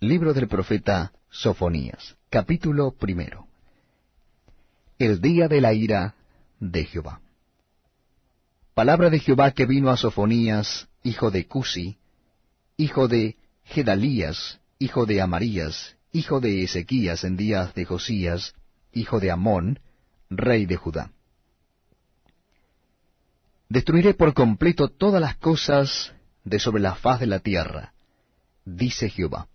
Libro del profeta Sofonías, capítulo primero. El día de la ira de Jehová. Palabra de Jehová que vino a Sofonías, hijo de Cusi, hijo de Gedalías, hijo de Amarías, hijo de Ezequías en días de Josías, hijo de Amón, rey de Judá. Destruiré por completo todas las cosas de sobre la faz de la tierra, dice Jehová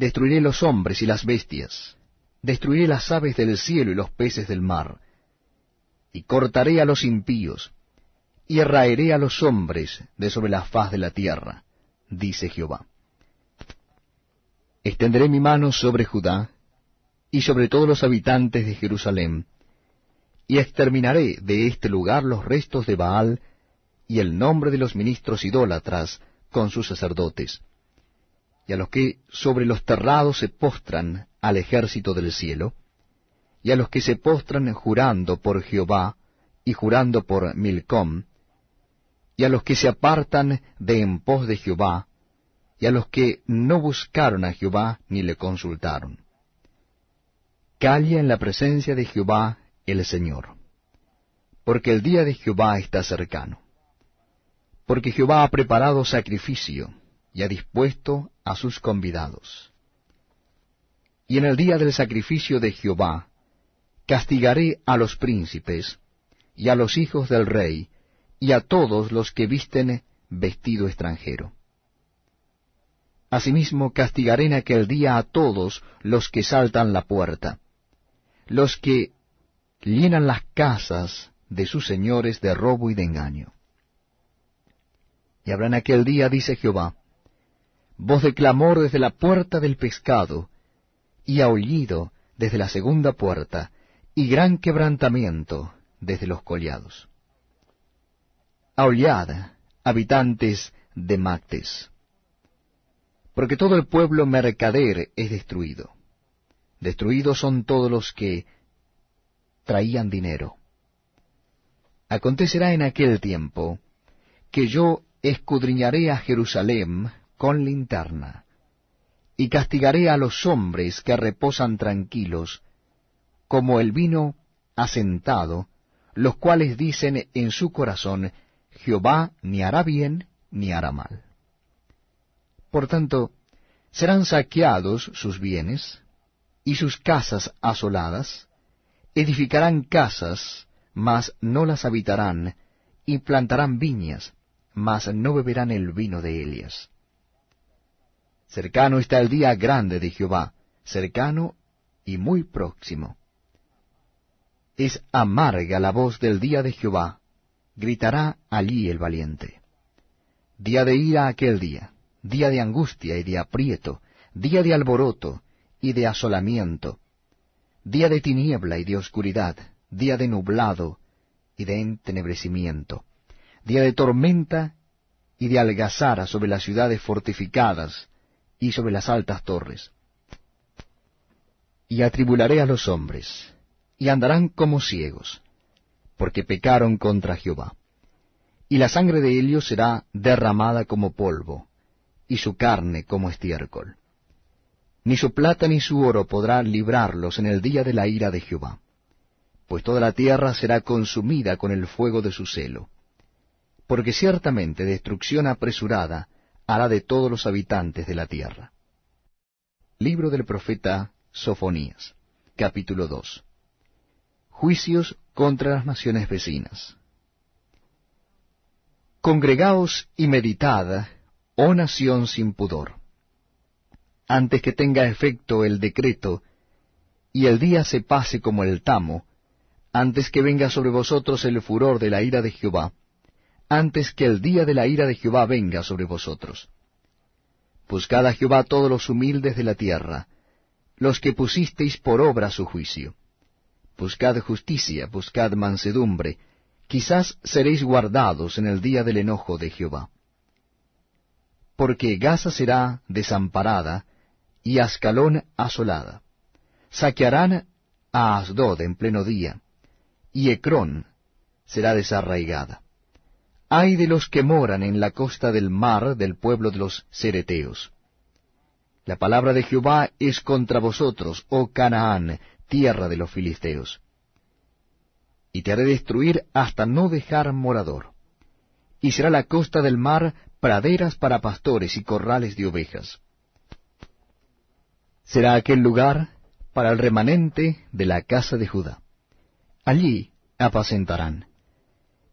Destruiré los hombres y las bestias, destruiré las aves del cielo y los peces del mar, y cortaré a los impíos, y arraeré a los hombres de sobre la faz de la tierra, dice Jehová. Extenderé mi mano sobre Judá, y sobre todos los habitantes de Jerusalén, y exterminaré de este lugar los restos de Baal, y el nombre de los ministros idólatras con sus sacerdotes y a los que sobre los terrados se postran al ejército del cielo, y a los que se postran jurando por Jehová y jurando por Milcom, y a los que se apartan de en pos de Jehová, y a los que no buscaron a Jehová ni le consultaron. Calla en la presencia de Jehová el Señor, porque el día de Jehová está cercano. Porque Jehová ha preparado sacrificio, y ha dispuesto a sus convidados. Y en el día del sacrificio de Jehová, castigaré a los príncipes, y a los hijos del rey, y a todos los que visten vestido extranjero. Asimismo castigaré en aquel día a todos los que saltan la puerta, los que llenan las casas de sus señores de robo y de engaño. Y habrá en aquel día, dice Jehová, voz de clamor desde la puerta del pescado, y aullido desde la segunda puerta, y gran quebrantamiento desde los collados. Aullad, habitantes de Mactes, porque todo el pueblo mercader es destruido. Destruidos son todos los que traían dinero. Acontecerá en aquel tiempo que yo escudriñaré a Jerusalén con linterna. Y castigaré a los hombres que reposan tranquilos, como el vino asentado, los cuales dicen en su corazón, Jehová ni hará bien ni hará mal. Por tanto, serán saqueados sus bienes, y sus casas asoladas, edificarán casas, mas no las habitarán, y plantarán viñas, mas no beberán el vino de Elias. Cercano está el día grande de Jehová, cercano y muy próximo. Es amarga la voz del día de Jehová, gritará allí el valiente. Día de ira aquel día, día de angustia y de aprieto, día de alboroto y de asolamiento, día de tiniebla y de oscuridad, día de nublado y de entenebrecimiento, día de tormenta y de algazara sobre las ciudades fortificadas, y sobre las altas torres. Y atribularé a los hombres, y andarán como ciegos, porque pecaron contra Jehová. Y la sangre de ellos será derramada como polvo, y su carne como estiércol. Ni su plata ni su oro podrá librarlos en el día de la ira de Jehová, pues toda la tierra será consumida con el fuego de su celo. Porque ciertamente destrucción apresurada hará de todos los habitantes de la tierra. Libro del profeta Sofonías, capítulo 2. Juicios contra las naciones vecinas. Congregaos y meditad, oh nación sin pudor, antes que tenga efecto el decreto, y el día se pase como el tamo, antes que venga sobre vosotros el furor de la ira de Jehová, antes que el día de la ira de Jehová venga sobre vosotros. Buscad a Jehová todos los humildes de la tierra, los que pusisteis por obra su juicio. Buscad justicia, buscad mansedumbre, quizás seréis guardados en el día del enojo de Jehová. Porque Gaza será desamparada y Ascalón asolada. Saquearán a Asdod en pleno día, y Ecrón será desarraigada hay de los que moran en la costa del mar del pueblo de los cereteos. La palabra de Jehová es contra vosotros, oh Canaán, tierra de los filisteos. Y te haré destruir hasta no dejar morador. Y será la costa del mar praderas para pastores y corrales de ovejas. Será aquel lugar para el remanente de la casa de Judá. Allí apacentarán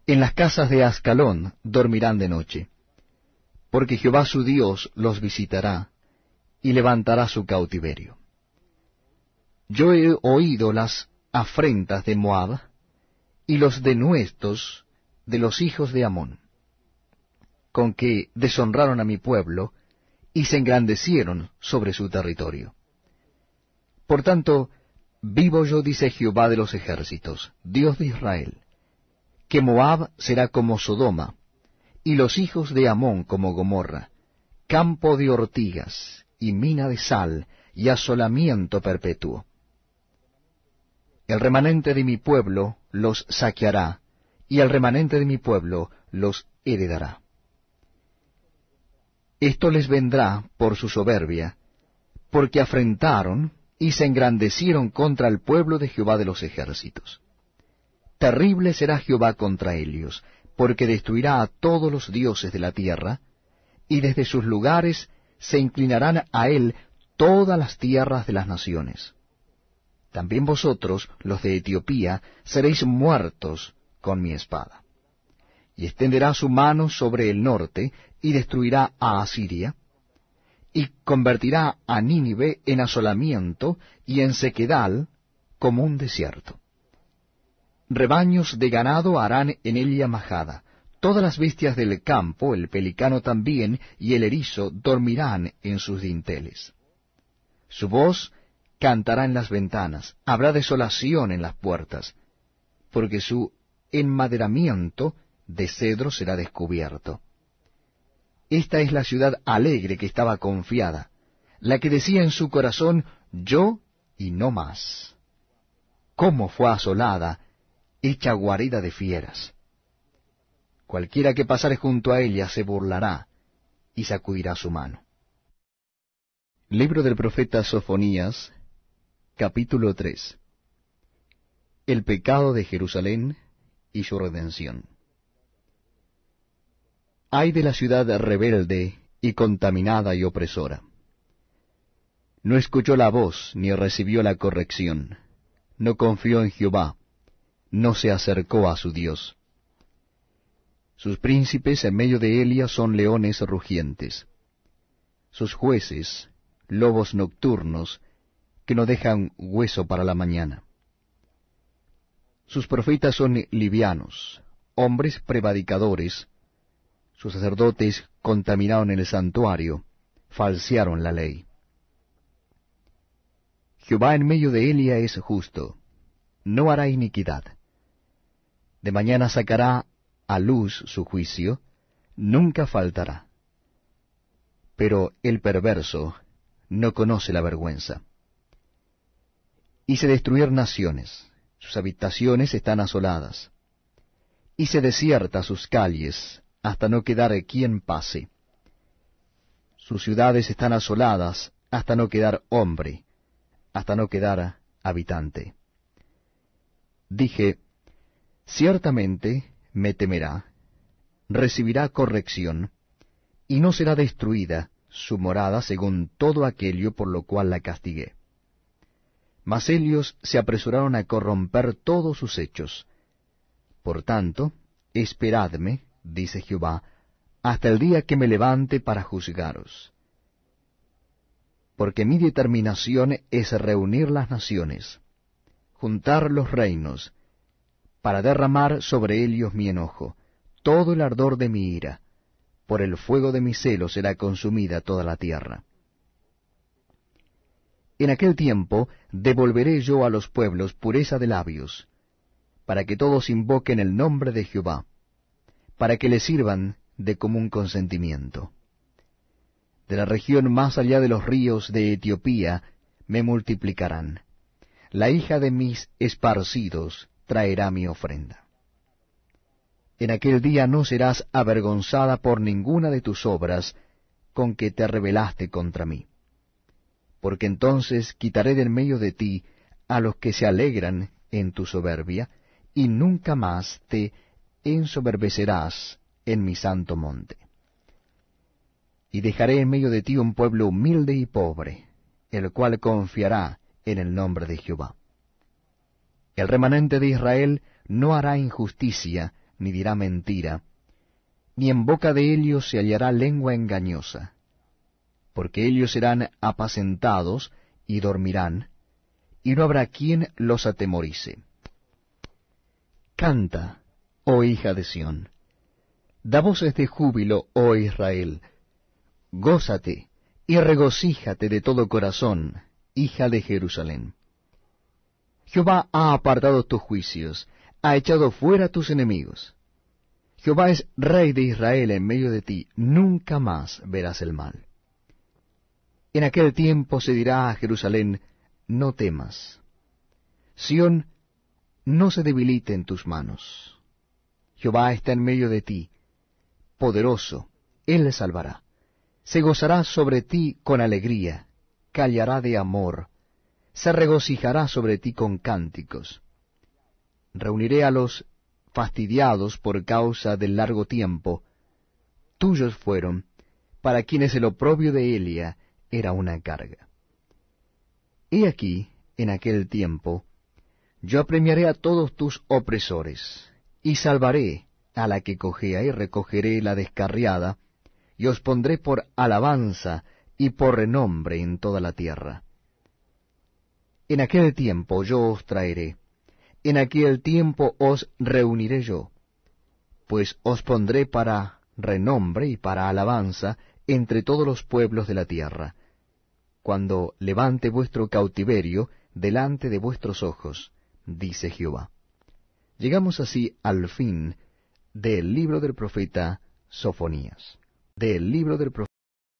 en las casas de Ascalón dormirán de noche, porque Jehová su Dios los visitará y levantará su cautiverio. Yo he oído las afrentas de Moab y los denuestos de los hijos de Amón, con que deshonraron a mi pueblo y se engrandecieron sobre su territorio. Por tanto, vivo yo, dice Jehová de los ejércitos, Dios de Israel, que Moab será como Sodoma, y los hijos de Amón como Gomorra, campo de ortigas, y mina de sal, y asolamiento perpetuo. El remanente de mi pueblo los saqueará, y el remanente de mi pueblo los heredará. Esto les vendrá por su soberbia, porque afrentaron y se engrandecieron contra el pueblo de Jehová de los ejércitos. Terrible será Jehová contra ellos, porque destruirá a todos los dioses de la tierra, y desde sus lugares se inclinarán a él todas las tierras de las naciones. También vosotros, los de Etiopía, seréis muertos con mi espada. Y extenderá su mano sobre el norte, y destruirá a Asiria, y convertirá a Nínive en asolamiento y en sequedal como un desierto. Rebaños de ganado harán en ella majada. Todas las bestias del campo, el pelicano también, y el erizo dormirán en sus dinteles. Su voz cantará en las ventanas, habrá desolación en las puertas, porque su enmaderamiento de cedro será descubierto. Esta es la ciudad alegre que estaba confiada, la que decía en su corazón, yo y no más. ¿Cómo fue asolada hecha guarida de fieras. Cualquiera que pasare junto a ella se burlará y sacudirá su mano. Libro del profeta Sofonías, capítulo 3 El pecado de Jerusalén y su redención. Ay de la ciudad rebelde y contaminada y opresora. No escuchó la voz ni recibió la corrección. No confió en Jehová no se acercó a su Dios. Sus príncipes en medio de Elia son leones rugientes. Sus jueces, lobos nocturnos, que no dejan hueso para la mañana. Sus profetas son livianos, hombres prevadicadores. Sus sacerdotes contaminaron el santuario, falsearon la ley. Jehová en medio de Elia es justo, no hará iniquidad de mañana sacará a luz su juicio, nunca faltará. Pero el perverso no conoce la vergüenza. Hice destruir naciones, sus habitaciones están asoladas. Hice desiertas sus calles, hasta no quedar quien pase. Sus ciudades están asoladas, hasta no quedar hombre, hasta no quedar habitante. Dije, Ciertamente me temerá, recibirá corrección, y no será destruida su morada según todo aquello por lo cual la castigué. Mas ellos se apresuraron a corromper todos sus hechos. Por tanto, esperadme, dice Jehová, hasta el día que me levante para juzgaros. Porque mi determinación es reunir las naciones, juntar los reinos, para derramar sobre ellos mi enojo, todo el ardor de mi ira. Por el fuego de mi celo será consumida toda la tierra. En aquel tiempo devolveré yo a los pueblos pureza de labios, para que todos invoquen el nombre de Jehová, para que le sirvan de común consentimiento. De la región más allá de los ríos de Etiopía me multiplicarán. La hija de mis esparcidos traerá mi ofrenda. En aquel día no serás avergonzada por ninguna de tus obras con que te rebelaste contra mí. Porque entonces quitaré del medio de ti a los que se alegran en tu soberbia, y nunca más te ensoberbecerás en mi santo monte. Y dejaré en medio de ti un pueblo humilde y pobre, el cual confiará en el nombre de Jehová. El remanente de Israel no hará injusticia, ni dirá mentira, ni en boca de ellos se hallará lengua engañosa, porque ellos serán apacentados y dormirán, y no habrá quien los atemorice. Canta, oh hija de Sión, da voces de júbilo, oh Israel, gózate y regocíjate de todo corazón, hija de Jerusalén. Jehová ha apartado tus juicios, ha echado fuera tus enemigos. Jehová es rey de Israel en medio de ti, nunca más verás el mal. En aquel tiempo se dirá a Jerusalén, no temas. Sión, no se debilite en tus manos. Jehová está en medio de ti, poderoso, él le salvará. Se gozará sobre ti con alegría, callará de amor, se regocijará sobre ti con cánticos. Reuniré a los fastidiados por causa del largo tiempo. Tuyos fueron, para quienes el oprobio de Elia era una carga. He aquí, en aquel tiempo, yo apremiaré a todos tus opresores, y salvaré a la que cojea y recogeré la descarriada, y os pondré por alabanza y por renombre en toda la tierra. En aquel tiempo yo os traeré, en aquel tiempo os reuniré yo, pues os pondré para renombre y para alabanza entre todos los pueblos de la tierra, cuando levante vuestro cautiverio delante de vuestros ojos, dice Jehová. Llegamos así al fin del libro del profeta Sofonías. Del libro del